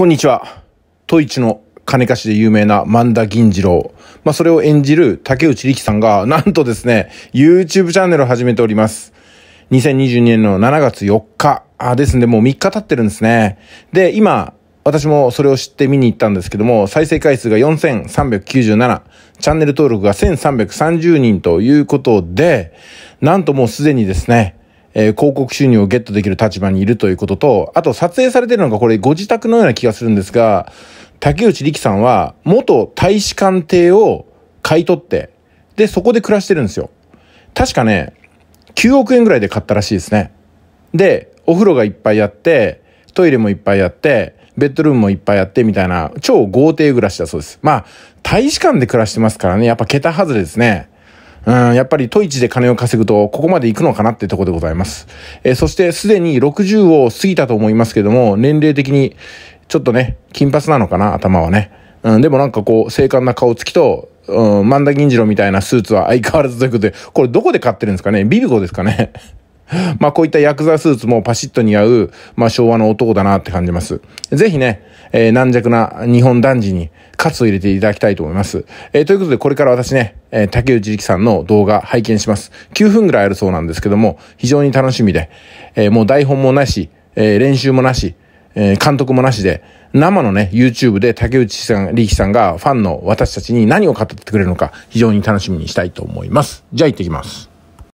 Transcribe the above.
こんにちは。トイチの金貸しで有名な万田銀次郎。まあ、それを演じる竹内力さんが、なんとですね、YouTube チャンネルを始めております。2022年の7月4日。あ、ですんで、もう3日経ってるんですね。で、今、私もそれを知って見に行ったんですけども、再生回数が4397、チャンネル登録が1330人ということで、なんともうすでにですね、えー、広告収入をゲットできる立場にいるということと、あと撮影されてるのがこれご自宅のような気がするんですが、竹内力さんは元大使館邸を買い取って、で、そこで暮らしてるんですよ。確かね、9億円ぐらいで買ったらしいですね。で、お風呂がいっぱいあって、トイレもいっぱいあって、ベッドルームもいっぱいあってみたいな、超豪邸暮らしだそうです。まあ、大使館で暮らしてますからね、やっぱ桁外れですね。うん、やっぱり都市で金を稼ぐと、ここまで行くのかなってとこでございます。えー、そしてすでに60を過ぎたと思いますけども、年齢的に、ちょっとね、金髪なのかな、頭はね。うん、でもなんかこう、精悍な顔つきと、うん、万田銀次郎みたいなスーツは相変わらずということで、これどこで買ってるんですかねビビコですかね まあこういったヤクザスーツもパシッと似合う、まあ昭和の男だなって感じます。ぜひね、えー、軟弱な日本男児に喝を入れていただきたいと思います。えー、ということでこれから私ね、えー、竹内力さんの動画拝見します。9分ぐらいあるそうなんですけども、非常に楽しみで、えー、もう台本もなし、えー、練習もなし、え監督もなしで、生のね、YouTube で竹内さん、力さんがファンの私たちに何を語ってくれるのか、非常に楽しみにしたいと思います。じゃあ行ってきます。